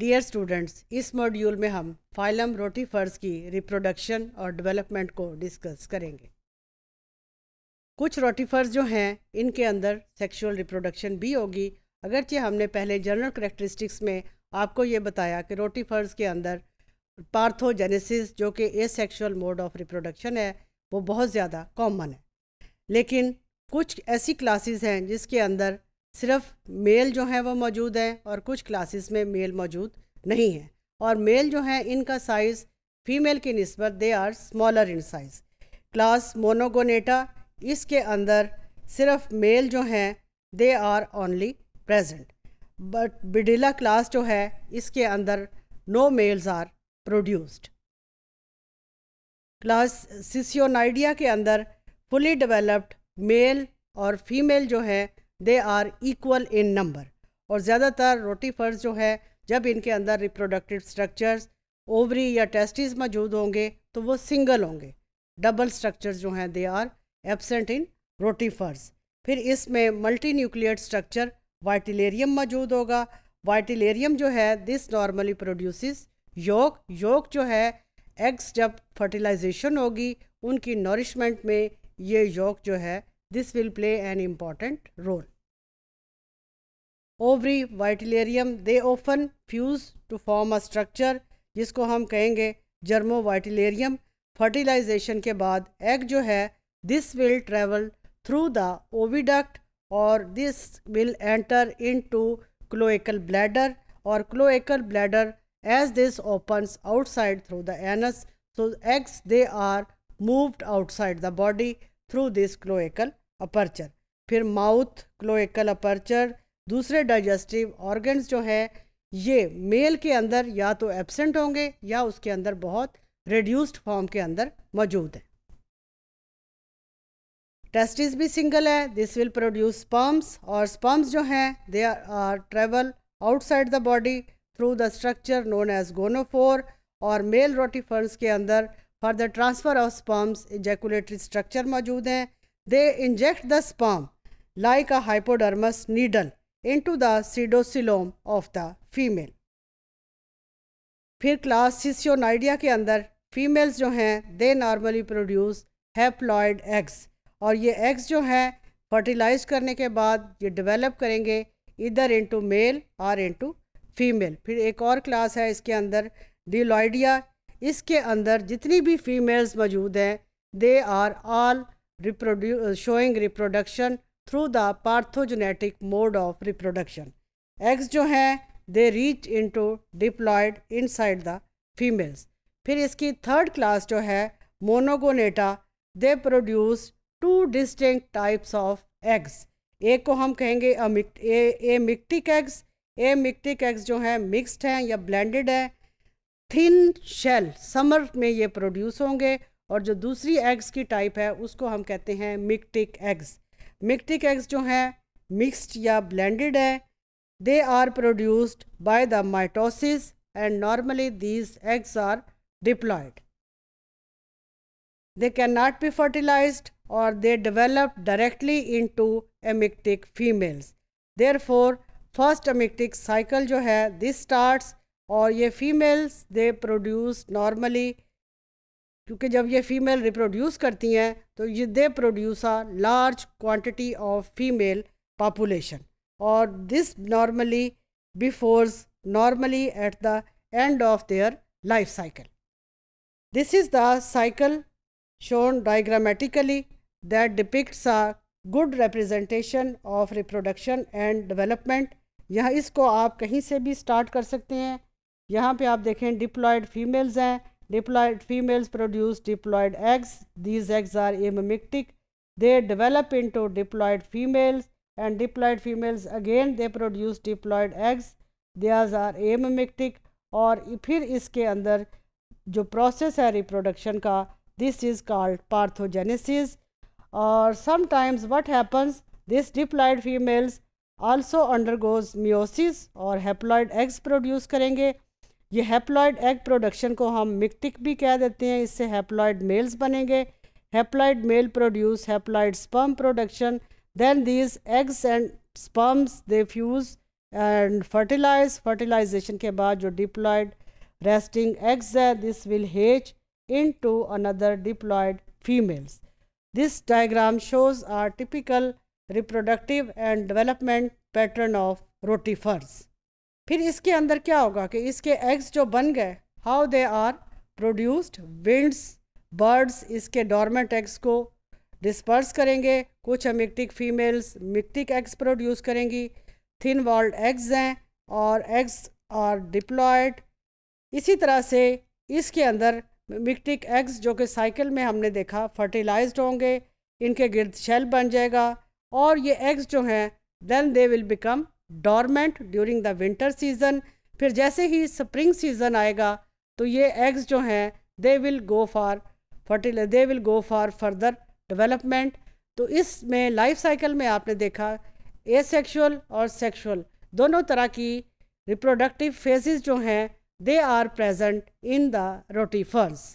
Dear students इस module में हम फाइलम रोटीफर्स की रिप्रोडक्शन और डेवलपमेंट को डिस्कस करेंगे कुछ रोटीफर्स जो हैं इनके अंदर सेक्सुअल रिप्रोडक्शन भी होगी अगरचे हमने पहले जनरल करेक्टरिस्टिक्स में आपको ये बताया कि रोटीफर्स के अंदर पार्थोजेनेसिस जो कि asexual mode of reproduction है वो बहुत ज़्यादा कॉमन है लेकिन कुछ ऐसी क्लासेस हैं जिसके अंदर सिर्फ मेल जो है वो मौजूद है और कुछ क्लासेस में मेल मौजूद नहीं है और मेल जो है इनका साइज़ फीमेल की नस्बत they are smaller in size class monogononta इसके अंदर सिर्फ मेल जो हैं they are only present but bdelloidea class जो है इसके अंदर no males are produced class seisonidea के अंदर फुली डेवलप्ड मेल और फीमेल जो है they are equal in number और ज़्यादातर रोटीफर्स जो है जब इनके अंदर रिप्रोडक्टिव स्ट्रक्चर्स ओवरी या टेस्टिस मौजूद होंगे तो वो सिंगल होंगे डबल स्ट्रक्चर्स जो हैं they are absent in rotifers फिर इसमें मल्टी न्यूक्लियर स्ट्रक्चर वाइटिलेरियम मौजूद होगा वाइटिलेरियम जो है दिस नॉर्मली प्रोड्यूस योग योग जो है एग्स जब फर्टिलाइजेशन होगी उनकी नॉरिशमेंट में ये योग जो है this will play an important role ovary vitellarium they often fuse to form a structure जिसको हम कहेंगे जर्मो वाइटिलेरियम फर्टिलाइजेशन के बाद एग जो है this will travel through the oviduct और दिस विल एंटर इन टू क्लोएकल ब्लैडर और cloacal bladder as this opens outside through the anus so eggs they are moved outside the body through this cloacal aperture फिर mouth cloacal aperture दूसरे digestive organs जो है ये mail के अंदर या तो एबसेंट होंगे या उसके अंदर बहुत रिड्यूस्ड फॉर्म के अंदर मौजूद है टेस्टिस भी सिंगल है दिस विल प्रोड्यूस स्पर्म्स और स्पर्म्स जो हैं they are travel outside the body through the structure known as gonophore और मेल रोटीफर्स के अंदर for the transfer of sperms ejaculatory structure मौजूद हैं they inject the sperm like a hypodermic needle into the pseudocylome of the female. फिर class seisonidea के अंदर females जो हैं they normally produce haploid eggs और ये एग्स जो हैं फर्टिलाइज करने के बाद ये डेवलप करेंगे इधर इंटू मेल और इंटू फीमेल फिर एक और क्लास है इसके अंदर डिलॉइडिया इसके अंदर जितनी भी फीमेल्स मौजूद हैं they are all reproduce showing reproduction through the parthenogenetic mode of reproduction eggs जो हैं they reach into diploid inside the females फिर इसकी थर्ड क्लास जो है monogononta they produce two distinct types of eggs एक को हम कहेंगे ए मिक्टिक एग्स ए मिक्टिक एग्स जो हैं मिक्सड हैं या ब्लेंडेड हैं थिन शेल समर में ये प्रोड्यूस होंगे और जो दूसरी एग्स की टाइप है उसको हम कहते हैं मिक्टिक एग्स मिक्टिक एग्स जो हैं मिक्स्ड या ब्लेंडेड हैं they are produced by the mitosis and normally these eggs are diploid they cannot be fertilized or they develop directly into amictic females. Therefore, first amictic cycle जो है this starts और ये females they produce normally क्योंकि जब ये female reproduce करती हैं तो ये they produce a large quantity of female population और this normally before normally at the end of their life cycle this is the cycle shown diagrammatically that depicts a good representation of reproduction and development यहाँ इसको आप कहीं से भी start कर सकते हैं यहाँ पे आप देखें डिप्लॉयड फीमेल्स हैं Diploid females produce diploid eggs. These eggs are amimictic. They develop into diploid females and diploid females again they produce diploid eggs. These are amimictic or phir iske under jo process hai reproduction ka this is called parthogenesis or sometimes what happens this diploid females also undergoes meiosis or haploid eggs produce karenge. ये haploid egg production को हम mictic भी कह देते हैं इससे haploid males बनेंगे haploid male produce haploid sperm production then these eggs and sperms they fuse and fertilize fertilization के बाद जो डिप्लॉयड रेस्टिंग एग्स है this will hatch into another diploid females this diagram shows our typical reproductive and development pattern of rotifers फिर इसके अंदर क्या होगा कि इसके एग्स जो बन गए how they are produced winds birds इसके डॉर्मेंट एग्स को डिस्पर्स करेंगे कुछ amictic females mictic eggs produce करेंगी थिन वॉल्ड एग्स हैं और एग्स आर डिप्लॉयड इसी तरह से इसके अंदर मिक्टिक एग्स जो कि साइकिल में हमने देखा फर्टिलाइज होंगे इनके गिर्द शेल बन जाएगा और ये एग्स जो हैं then they will become dormant during the winter season फिर जैसे ही स्प्रिंग सीज़न आएगा तो ये एग्स जो हैं they will go for fertil they will go for further development तो इसमें लाइफ साइकिल में आपने देखा एसेक्सुअल और सेक्शुअल दोनों तरह की रिप्रोडक्टिव फेजेस जो हैं they are present in the rotifers